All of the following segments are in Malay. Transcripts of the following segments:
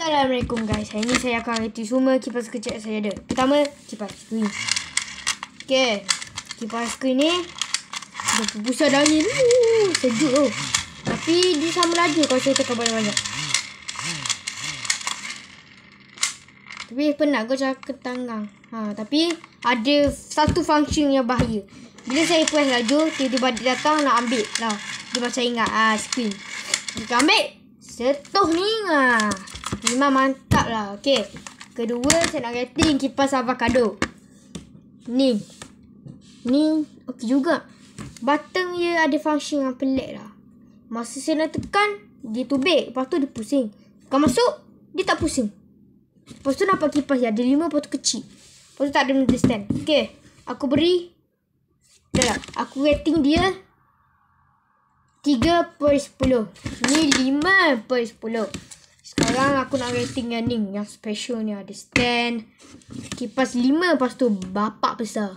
Assalamualaikum guys. Hari ni saya akan reti semua kipas kecil saya ada. Pertama, kipas screen. Okay. Kipas screen ni. Dia pusat dah ni. Sejuk tu. Tapi dia sama laju kalau saya tekan banyak-banyak. Tapi penat kau cakap ke tangan. Ha, tapi ada satu function yang bahaya. Bila saya press laju, tiba-tiba dia datang nak ambil lah. Dia macam ingat ah, screen. Dia ambil. Setuh ni lah. Memang mantap lah. Okay. Kedua, saya nak rating kipas avocado. Ni. Ni, okay juga. Button dia ada function yang pelik lah. Masa saya nak tekan, dia tubik. Lepas tu dia pusing. Kalau masuk, dia tak pusing. Lepas tu nampak kipas dia. Ada lima, lepas tu kecil. Lepas tu tak ada benda stand. Okay. Aku beri. Dah lah. Aku rating dia. 3 per 10. Ni 5 per 10. Sekarang aku nak rating yang ni Yang special ni Ada stand Kipas lima Lepas tu Bapak besar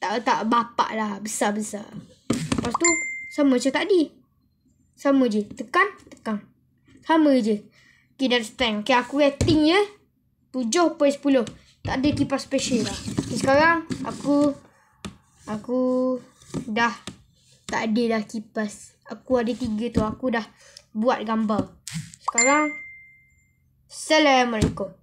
Tak tak bapak lah Besar-besar Lepas tu Sama macam tadi Sama je Tekan Tekan Sama je Okay dah stand Okay aku rating ya 7 per 10 Tak ada kipas special lah okay, sekarang Aku Aku Dah Tak ada dah kipas Aku ada tiga tu Aku dah Buat gambar Sekarang सलामकुम